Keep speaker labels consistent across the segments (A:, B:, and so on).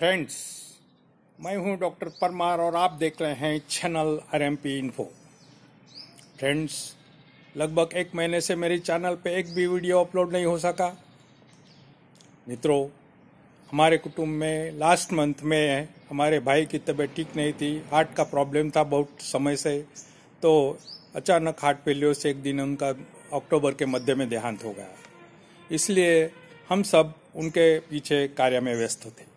A: friends मैं हूं doctor Parmar और आप देख रहे हैं channel R M P info friends लगभग एक महीने से मेरे चैनल पे एक भी वीडियो अपलोड नहीं हो सका मित्रों हमारे कुटुंब में लास्ट मंथ में हमारे भाई की तबीयत ठीक नहीं थी हार्ट का प्रॉब्लम था बहुत समय से तो अचानक हार्ट फेलियर से एक दिन उनका अक्टूबर के मध्य में देहांत हो गया इसलिए हम सब उनके पीछे कार्य में व्यस्त थे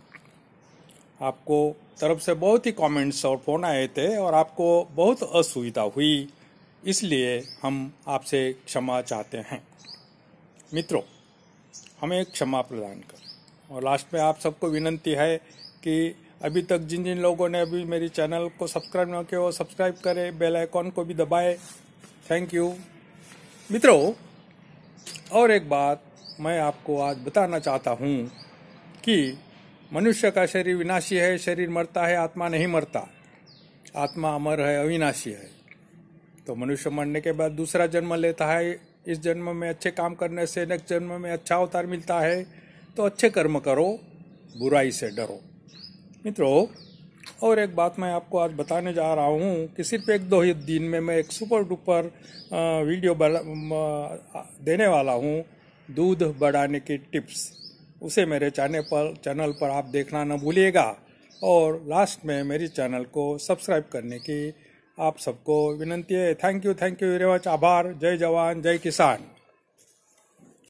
A: आपको तरफ से बहुत ही कमेंट्स और फ़ोन आए थे और आपको बहुत असुविधा हुई इसलिए हम आपसे क्षमा चाहते हैं मित्रों हमें क्षमा प्रदान कर और लास्ट में आप सबको विनंती है कि अभी तक जिन जिन लोगों ने अभी मेरी चैनल को सब्सक्राइब न किया वो सब्सक्राइब करें बेल आइकॉन को भी दबाए थैंक यू मित्रों और एक बात मैं आपको आज बताना चाहता हूँ कि मनुष्य का शरीर विनाशी है शरीर मरता है आत्मा नहीं मरता आत्मा अमर है अविनाशी है तो मनुष्य मरने के बाद दूसरा जन्म लेता है इस जन्म में अच्छे काम करने से नेक्स्ट जन्म में अच्छा अवतार मिलता है तो अच्छे कर्म करो बुराई से डरो मित्रों और एक बात मैं आपको आज बताने जा रहा हूँ कि सिर्फ एक दो ही दिन में मैं एक सुपर डुपर वीडियो देने वाला हूँ दूध बढ़ाने की टिप्स उसे मेरे चैनल पर चैनल पर आप देखना न भूलिएगा और लास्ट में मेरी चैनल को सब्सक्राइब करने की आप सबको विनंती है thank you thank you very much आभार जय जवान जय किसान